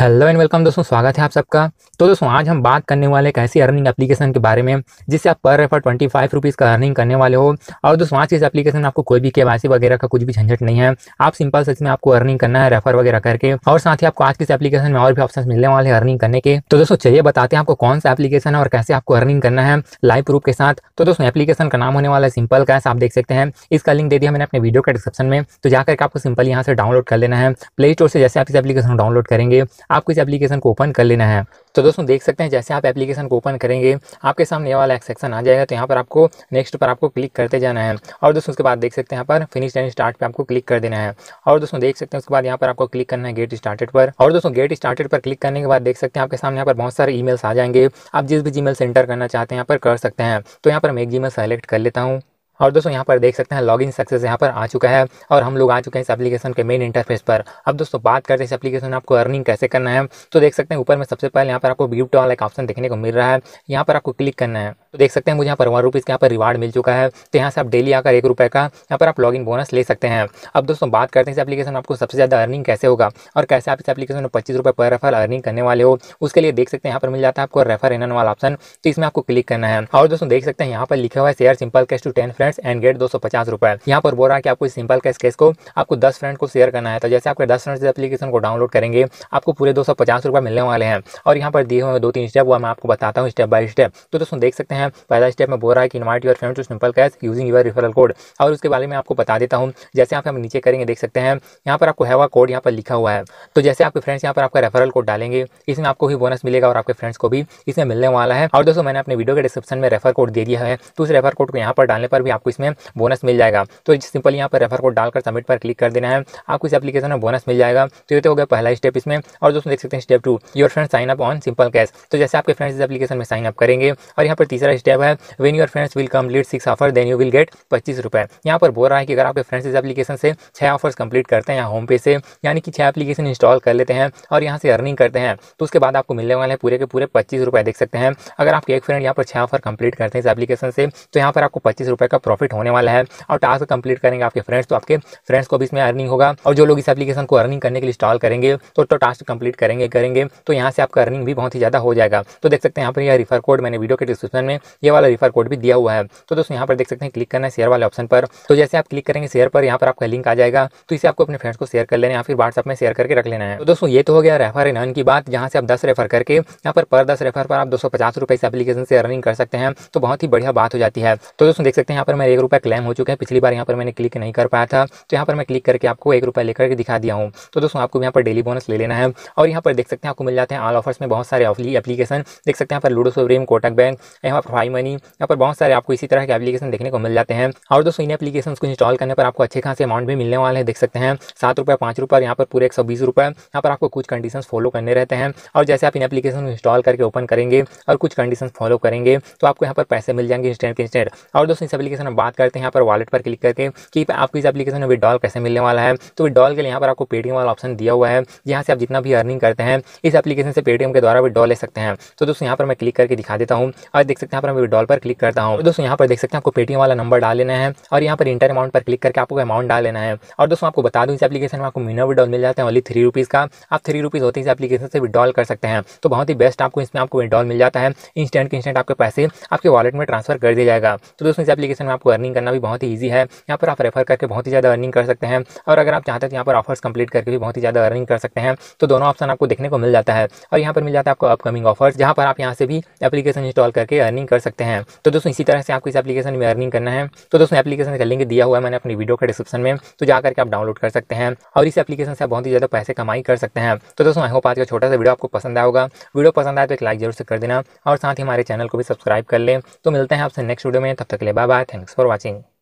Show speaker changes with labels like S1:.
S1: hello and welcome दोस्तों स्वागत है आप सबका तो दोस्तों आज हम बात करने वाले एक ऐसी अर्निंग एप्लीकेशन के बारे में जिससे आप पर रेफर ट्वेंटी फाइव रुपीज़ का अर्निंग करने वाले हो और दोस्तों आज की इस एप्लीकेशन में आपको कोई भी के वगैरह का कुछ भी झंझट नहीं है आप सिंपल से इसमें आपको अर्निंग करना है रेफर वगैरह करके और साथ ही आपको आज किस एप्लीकेशन में और भी ऑप्शन मिलने वाले हैं अर्निंग करने के तो दोस्तों चलिए बताते हैं आपको कौन सा एप्लीकेशन है और कैसे आपको अर्निंग करना है लाइव प्रूफ के साथ तो दोस्तों एप्लीकेशन का नाम होने वाला है सिंपल कैश आप देख सकते हैं इसका लिंक दे दिया मैंने अपने वीडियो के डिस्क्रिप्शन में तो जाकर आपको सिंपल यहाँ से डाउनलोड कर लेना है प्ले स्टोर से जैसे आप इस एप्लीकेशन को डाउनलोड करेंगे आपको इस एप्लीकेशन को ओपन कर लेना है तो दोस्तों देख सकते हैं जैसे आप एप्लीकेशन को ओपन करेंगे आपके सामने ये वाला एक सेक्शन आ जाएगा तो यहाँ पर आपको नेक्स्ट पर आपको क्लिक करते जाना है और दोस्तों उसके बाद देख सकते हैं यहाँ पर फिनिश एंड स्टार्ट पर आपको क्लिक कर देना है और दोस्तों देख सकते हैं उसके बाद यहाँ पर आपको क्लिक करना है गेट स्टार्टेड पर और दोस्तों गेट स्टार्टेड पर क्लिक करने के बाद देख सकते हैं आपके सामने यहाँ पर बहुत सारे ई आ जाएंगे आप जिस भी जी एंटर करना चाहते हैं यहाँ पर कर सकते हैं तो यहाँ पर मैं एक जी सेलेक्ट कर लेता हूँ और दोस्तों यहाँ पर देख सकते हैं लॉगिन सक्सेस यहाँ पर आ चुका है और हम लोग आ चुके हैं इस एप्लीकेशन के मेन इंटरफेस पर अब दोस्तों बात करते हैं इस एप्लीकेशन में आपको अर्निंग कैसे करना है तो देख सकते हैं ऊपर में सबसे पहले यहाँ पर आपको ब्यूटी वाला एक ऑप्शन देखने को मिल रहा है यहाँ पर आपको क्लिक करना है तो देख सकते हैं मुझे यहाँ पर वन रुपीज़ का यहाँ पर रिवार्ड मिल चुका है तो यहाँ से आप डेली आकर एक रुपये का यहाँ पर आप लॉगिन बोनस ले सकते हैं अब दोस्तों बात करते हैं इस एप्लीकेशन आपको सबसे ज़्यादा अर्निंग कैसे होगा और कैसे आप इस एप्लीकेशन में पच्चीस रुपये पर रेफर अर्निंग करने वाले हो उसके लिए देख सकते हैं यहाँ पर मिल जाता है आपको रेफर एन वाला ऑप्शन तो इसमें आपको क्लिक करना है और दोस्तों देख सकते हैं यहाँ पर लिखा हुआ है share Simple Cash to ten friends and get दो सौ पचास रुपये यहाँ पर बोल रहा है कि आपको सिंपल कैश केस को आपको दस फ्रेंड को शेयर करना है तो जैसे आपके दस फ्रेंड्स इस एप्लीकेशन को डाउनलोड करेंगे आपको पूरे दो सौ पचास रुपये मिलने वाले हैं और यहाँ पर दिए हुए दो तीन स्टेप वो मैं आपको बताता हूँ स्टेप बाई स्टेप तो दोस्तों देख सकते हैं हैं पहला स्टेप में बोल रहा है कि invite your friend to Simple Cash using your referral code और उसके बारे में आपको बता देता हूँ जैसे आप हम नीचे करेंगे देख सकते हैं यहाँ पर आपको हैवा कोड यहाँ पर लिखा हुआ है तो जैसे आपके फ्रेंड्स यहाँ पर आपका रेफरल कोड डालेंगे इसमें आपको भी बोनस मिलेगा और आपके फ्रेंड्स को भी इसमें मिलने वाला है और दोस्तों मैंने अपने वीडियो के डिस्क्रिप्शन में रेफर कोड दे दिया है तो उस रेफर कोड को यहाँ पर डालने पर भी आपको इसमें बोनस मिल जाएगा तो सिंपल यहाँ पर रेफर कोड डालकर सबमिट पर क्लिक कर देना है आपको इस एप्लीकेशन में बोनस मिल जाएगा तो ये तो हो गया पहला स्टेप इसमें और दोस्तों देख सकते हैं step two your friend sign up on Simple Cash तो जैसे आपके फ्रेंड्स इस एप्लीकेशन में साइन अप करेंगे और यहाँ पर तीसरा स्टेप है when your friends will complete six offer then you will get पच्चीस रुपये यहाँ पर बोल रहा है कि अगर आपके फ्रेंड्स इस एप्लीकेशन से छः ऑफर्स कंप्लीट करते हैं या होम पे से यानी कि छः एप्लीकेशन इंस्टॉल कर लेते हैं और यहाँ से अर्निंग करते हैं तो उसके बाद आपको मिलने वाले हैं पूरे के पूरे पच्चीस रुपये देख सकते हैं अगर आपके एक फ्रेंड यहाँ पर छः ऑफर कंप्लीट करते हैं इस एप्लीकेशन से तो यहाँ पर आपको पच्चीस रुपये का प्रॉफिट होने वाला है और टास्क कंप्लीट करेंगे आपके फ्रेंड्स तो आपके फ्रेंड्स को भी इसमें अर्निंग होगा और जो लोग इस एप्लीकेशन को अर्निंग करने के लिए इंस्टॉल करेंगे तो, तो टास्क कंप्लीट करेंगे करेंगे तो यहाँ से आपका अर्निंग भी बहुत ही ज़्यादा हो जाएगा तो देख सकते हैं यहाँ पर यह रिफर कोड मैंने वीडियो के डिस्क्रिप्शन में ये वाला रिफर कोड भी दिया हुआ है तो दोस्तों यहाँ पर देख सकते हैं क्लिक करना है शेयर वाले ऑप्शन पर तो जैसे आप क्लिक करेंगे शेयर पर यहाँ पर आपका लिंक आ जाएगा तो इसे आपको अपने फ्रेंड्स को शेयर कर लेना या फिर व्हाट्सअप में शेयर करके रख लेना है तो दोस्तों ये तो हो गया रेफर एन की बात जहाँ से आप दस रेफर करके यहाँ पर पर दस रेफर पर आप दो सौ पचास रुपये इस एप्लीकेशन से अर्निंग कर सकते हैं तो बहुत ही बढ़िया बात हो जाती है तो दोस्तों देख सकते हैं यहाँ पर मेरे एक रुपये क्लेम हो चुके हैं पिछली बार यहाँ पर मैंने क्लिक नहीं कर पाया था तो यहाँ पर मैं क्लिक करके आपको एक रुपये लेकर दिखा दिया हूँ तो दोस्तों आपको यहाँ पर डेली बोनस ले लेना है और यहाँ पर देख सकते हैं आपको मिल जाते हैं ऑल ऑफर्स में बहुत सारे एप्लीकेशन देख सकते हैं यहाँ पर लूडो सुप्रीम कोटक बैंक यहाँ ऑफ हाई मनी यहाँ पर बहुत सारे आपको इसी तरह के एप्लीकेशन देखने को मिल जाते हैं और दोस्तों इन एप्लीकेशन को इंस्टॉल करने पर आपको अच्छे खास अमाउंट भी मिलने वाले हैं देख सकते हैं सात रुपये पाँच रुपये यहाँ पर पूरे एक सौ बीस रुपये यहाँ पर आपको कुछ कंडीशन फॉलो करने रहते हैं और जैसे आप इन एप्लीकेशन को इंस्टॉल करके ओपन करेंगे और कुछ कंडीशन फॉलो करेंगे तो आपको यहाँ पर पैसे मिल जाएंगे इंस्टेंट इंस्टेंट और दोस्तों इस एप्लीकेशन में बात करते हैं यहाँ पर वालेट पर क्लिक करके कि आपको इस एप्लीकेशन में विड्रॉल कैसे मिलने वाला है तो विड्रॉल के लिए यहाँ पर आपको पेटीएम वाला ऑप्शन दिया हुआ है यहाँ से आप जितना भी अर्निंग करते हैं इस एप्लीकेशन से पेटीएम के द्वारा विड्रॉ ले सकते हैं तो दोस्तों यहाँ पर मैं क्लिक करके दिखा देता हूँ और देख सकते हैं हैं यहाँ पर मैं विड्रॉल पर क्लिक करता हूँ दोस्तों यहाँ पर देख सकते हैं आपको पेटीएम वाला नंबर डाल लेना है और यहाँ पर इंटर अमाउंट पर क्लिक करके आपको अमाउंट डाल लेना है और दोस्तों आपको बता दूँ इस एप्लीकेशन में आपको मिनर विड्रॉल मिल जाता है ओनली थ्री रुपीज़ का आप थ्री रुपीज़ होते इस एप्लीकेशन से विड्रॉल कर सकते हैं तो बहुत ही बेस्ट आपको इसमें आपको विड्रॉल मिल जाता है इंस्टेंट के इंस्टेंट आपके पैसे आपके वॉलेट में ट्रांसफर कर दिया जाएगा तो दोस्तों इस एप्लीकेशन में आपको अर्निंग करना भी बहुत ही ईजी है यहाँ पर आप रेफर करके बहुत ही ज़्यादा अर्निंग कर सकते हैं और अगर आप चाहते हैं तो यहाँ पर ऑफर्स कंप्लीट करके भी बहुत ही ज़्यादा अर्निंग कर सकते हैं तो दोनों ऑप्शन आपको देखने को मिल जाता है और यहाँ पर मिल जाता है आपको अपकमिंग ऑफर्स जहाँ पर आप यहाँ से भी एप्लीकेशन इंस्टॉल करके अर्निंग अर्निंग कर सकते हैं तो दोस्तों इसी तरह से आपको इस एप्लीकेशन में अर्निंग करना है तो दोस्तों एप्लीकेशन का लिंक दिया हुआ है मैंने अपनी वीडियो के डिस्क्रिप्शन में तो जाकर के आप डाउनलोड कर सकते हैं और इस एप्लीकेशन से आप बहुत ही ज़्यादा पैसे कमाई कर सकते हैं तो दोस्तों आई होप आज का छोटा सा वीडियो आपको पसंद आया होगा वीडियो पसंद आए तो एक लाइक जरूर से कर देना और साथ ही हमारे चैनल को भी सब्सक्राइब कर लें तो मिलते हैं आपसे नेक्स्ट वीडियो में तब तक ले bye bye thanks for watching